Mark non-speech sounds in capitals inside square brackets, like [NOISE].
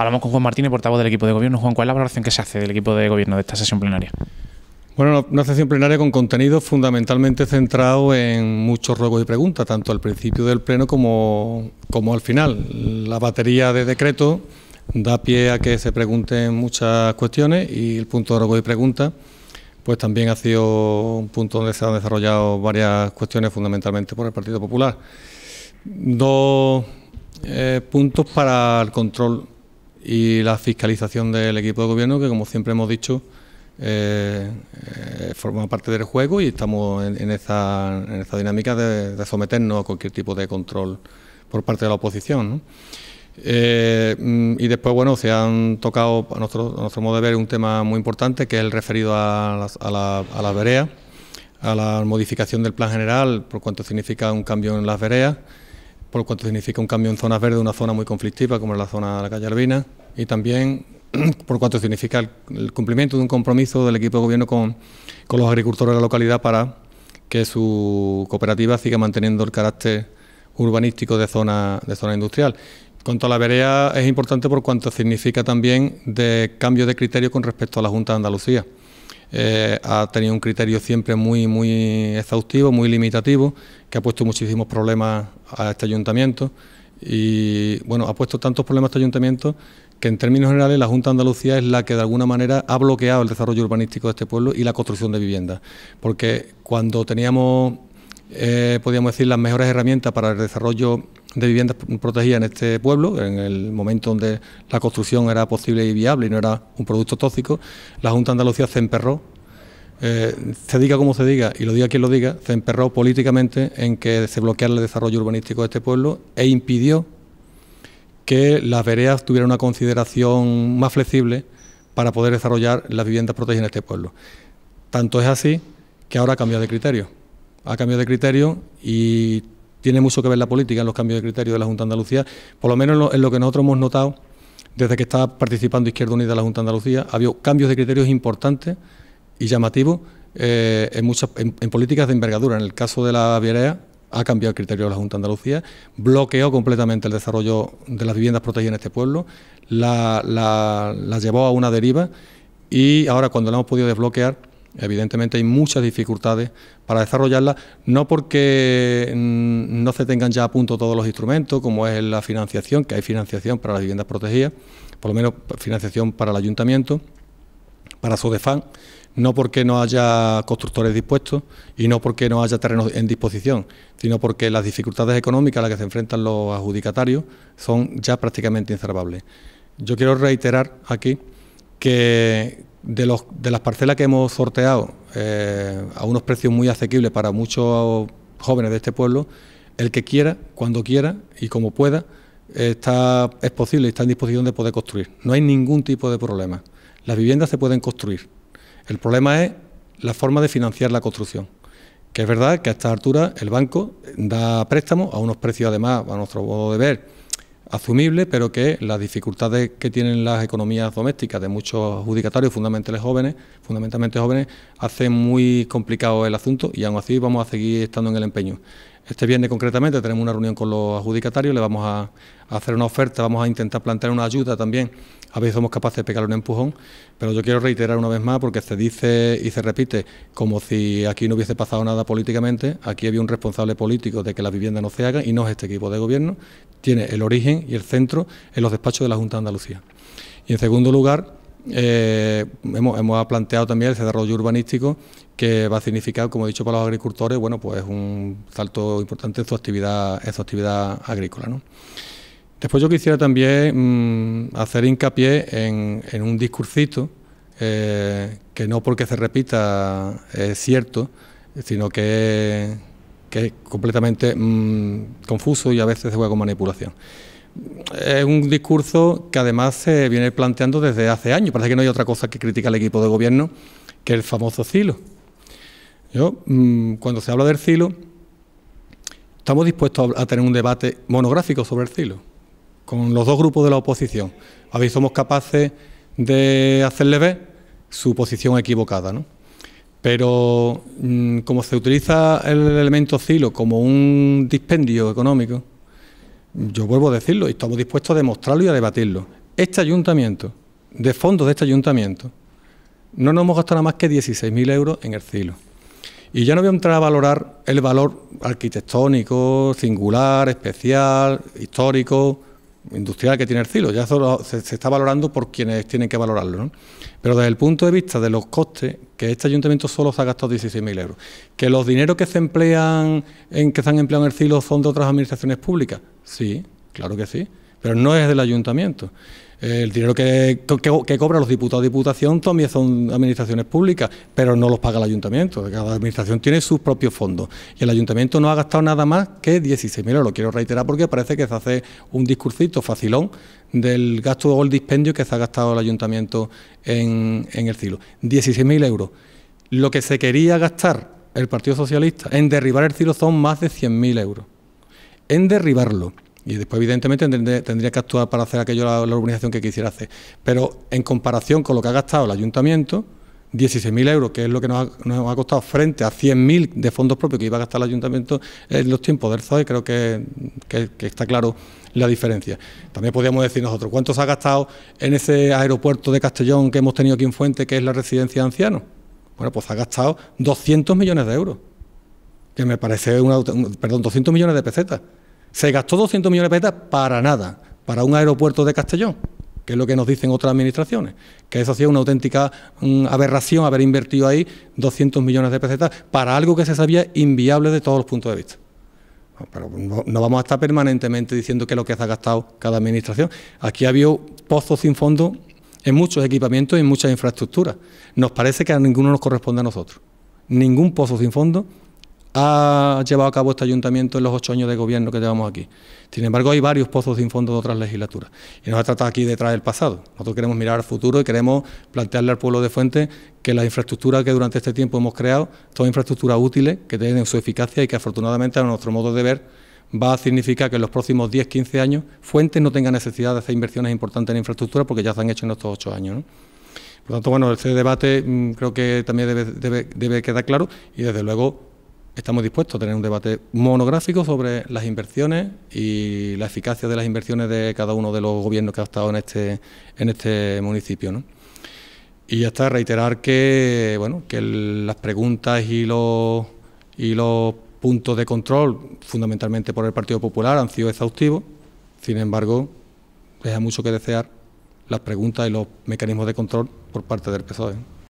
Hablamos con Juan Martínez, portavoz del equipo de gobierno. Juan, ¿cuál es la valoración que se hace del equipo de gobierno de esta sesión plenaria? Bueno, una sesión plenaria con contenido fundamentalmente centrado en muchos ruegos y preguntas, tanto al principio del pleno como, al final. La batería de decreto da pie a que se pregunten muchas cuestiones y el punto de ruegos y preguntas pues también ha sido un punto donde se han desarrollado varias cuestiones fundamentalmente por el Partido Popular. Dos eh, puntos para el control y la fiscalización del equipo de gobierno, que como siempre hemos dicho, eh, eh, forma parte del juego y estamos en, esa, dinámica de, someternos a cualquier tipo de control por parte de la oposición. Eh, mm, y después, bueno, se han tocado, a nuestro, modo de ver, un tema muy importante, que es el referido a a la, a vereas, a la modificación del plan general, por cuanto significa un cambio en las vereas por cuanto significa un cambio en zonas verdes, una zona muy conflictiva como es la zona de la calle Albina, y también [CLEARS THROAT] por cuanto significa el, cumplimiento de un compromiso del equipo de gobierno con, los agricultores de la localidad para que su cooperativa siga manteniendo el carácter urbanístico de zona, de zona industrial. Cuanto a la vereda, es importante por cuanto significa también de cambio de criterio con respecto a la Junta de Andalucía. Eh, ha tenido un criterio siempre muy, muy exhaustivo, muy limitativo, que ha puesto muchísimos problemas a este ayuntamiento y bueno, ha puesto tantos problemas a este ayuntamiento que en términos generales la Junta de Andalucía es la que de alguna manera ha bloqueado el desarrollo urbanístico de este pueblo y la construcción de viviendas. Porque cuando teníamos eh, podríamos decir, las mejores herramientas para el desarrollo de viviendas protegidas en este pueblo, en el momento donde la construcción era posible y viable y no era un producto tóxico, la Junta Andalucía se emperró, eh, se diga como se diga y lo diga quien lo diga, se emperró políticamente en que se bloqueara el desarrollo urbanístico de este pueblo e impidió que las veredas tuvieran una consideración más flexible para poder desarrollar las viviendas protegidas en este pueblo. Tanto es así que ahora ha cambiado de criterio ha cambiado de criterio y tiene mucho que ver la política en los cambios de criterio de la Junta de Andalucía, por lo menos en lo, que nosotros hemos notado desde que está participando Izquierda Unida en la Junta de Andalucía, ha habido cambios de criterios importantes y llamativos eh, en, muchas, en, políticas de envergadura. En el caso de la vierea ha cambiado el criterio de la Junta de Andalucía, bloqueó completamente el desarrollo de las viviendas protegidas en este pueblo, la llevó a una deriva y ahora cuando la hemos podido desbloquear Evidentemente hay muchas dificultades para desarrollarla, no porque mm, no se tengan ya a punto todos los instrumentos, como es la financiación, que hay financiación para las viviendas protegidas, por lo menos financiación para el ayuntamiento, para su Sodefan, no porque no haya constructores dispuestos y no porque no haya terrenos en disposición, sino porque las dificultades económicas a las que se enfrentan los adjudicatarios son ya prácticamente inservables. Yo quiero reiterar aquí que de, los, de las parcelas que hemos sorteado eh, a unos precios muy asequibles para muchos jóvenes de este pueblo, el que quiera, cuando quiera y como pueda, está, es posible y está en disposición de poder construir. No hay ningún tipo de problema. Las viviendas se pueden construir. El problema es la forma de financiar la construcción. Que es verdad que a esta altura el banco da préstamos a unos precios, además, a nuestro modo de ver, asumible, pero que las dificultades que tienen las economías domésticas de muchos adjudicatarios, fundamentalmente jóvenes, fundamentalmente jóvenes, hacen muy complicado el asunto y aún así vamos a seguir estando en el empeño. Este viernes concretamente tenemos una reunión con los adjudicatarios, le vamos a, hacer una oferta, vamos a intentar plantear una ayuda también, a ver si somos capaces de pegarle un empujón, pero yo quiero reiterar una vez más, porque se dice y se repite como si aquí no hubiese pasado nada políticamente, aquí había un responsable político de que las viviendas no se hagan y no es este equipo de gobierno, tiene el origen y el centro en los despachos de la Junta de Andalucía. Y en segundo lugar, eh, hemos, planteado también el desarrollo urbanístico que va a significar, como he dicho para los agricultores, bueno, pues un salto importante en su actividad, en actividad agrícola. ¿no? Después yo quisiera también mm, hacer hincapié en, un discursito eh, que no porque se repita es cierto, sino que, es completamente mm, confuso y a veces se juega con manipulación es un discurso que además se viene planteando desde hace años. Parece que no hay otra cosa que critica al equipo de gobierno que el famoso silo... Mm, cuando se habla del CILO, estamos dispuestos a, tener un debate monográfico sobre el CILO, con los dos grupos de la oposición. A ver somos capaces de hacerle ver su posición equivocada. ¿no? Pero mm, como se utiliza el elemento CILO como un dispendio económico, yo vuelvo a decirlo, y estamos dispuestos a demostrarlo y a debatirlo. Este ayuntamiento, de fondos de este ayuntamiento, no nos hemos gastado nada más que 16.000 euros en el CILO. Y ya no voy a entrar a valorar el valor arquitectónico, singular, especial, histórico, industrial que tiene el CILO... ya se, está valorando por quienes tienen que valorarlo. Pero desde el punto de vista de los costes, que este ayuntamiento solo se ha gastado 16.000 euros, que los dineros que se emplean en que se han empleado en el CILO... son de otras administraciones públicas, sí, claro que sí, pero no es del ayuntamiento. El dinero que, cobran los diputados de diputación también son administraciones públicas, pero no los paga el ayuntamiento. Cada administración tiene sus propios fondos. Y el ayuntamiento no ha gastado nada más que 16.000 euros. Lo quiero reiterar porque parece que se hace un discursito facilón del gasto o el dispendio que se ha gastado el ayuntamiento en, en el CILO. 16.000 euros. Lo que se quería gastar el Partido Socialista en derribar el CILO son más de 100.000 euros. En derribarlo. Y después, evidentemente, tendría que actuar para hacer aquello la, urbanización que quisiera hacer. Pero en comparación con lo que ha gastado el ayuntamiento, 16.000 euros, que es lo que nos ha, costado frente a 100.000 de fondos propios que iba a gastar el ayuntamiento en los tiempos del ZOE, creo que, está claro la diferencia. También podríamos decir nosotros, ¿cuánto se ha gastado en ese aeropuerto de Castellón que hemos tenido aquí en Fuente, que es la residencia de ancianos? Bueno, pues ha gastado 200 millones de euros, que me parece, una, perdón, 200 millones de pesetas se gastó 200 millones de pesetas para nada, para un aeropuerto de Castellón, que es lo que nos dicen otras administraciones, que eso hacía una auténtica mm, aberración haber invertido ahí 200 millones de pesetas para algo que se sabía inviable de todos los puntos de vista. Pero no, vamos a estar permanentemente diciendo que es lo que se ha gastado cada administración. Aquí ha habido pozos sin fondo en muchos equipamientos y en muchas infraestructuras. Nos parece que a ninguno nos corresponde a nosotros. Ningún pozo sin fondo ha llevado a cabo este ayuntamiento en los ocho años de gobierno que llevamos aquí. Sin embargo, hay varios pozos sin fondo de otras legislaturas. Y nos se trata aquí de traer el pasado. Nosotros queremos mirar al futuro y queremos plantearle al pueblo de Fuente que las infraestructuras que durante este tiempo hemos creado son infraestructuras útiles, que tienen su eficacia y que afortunadamente a nuestro modo de ver va a significar que en los próximos 10, 15 años Fuente no tenga necesidad de hacer inversiones importantes en infraestructuras porque ya se han hecho en estos ocho años. Por lo tanto, bueno, este debate mm, creo que también debe, debe quedar claro y desde luego estamos dispuestos a tener un debate monográfico sobre las inversiones y la eficacia de las inversiones de cada uno de los gobiernos que ha estado en este, en este municipio. ¿no? Y hasta reiterar que, bueno, que las preguntas y los, y los puntos de control, fundamentalmente por el Partido Popular, han sido exhaustivos. Sin embargo, deja mucho que desear las preguntas y los mecanismos de control por parte del PSOE.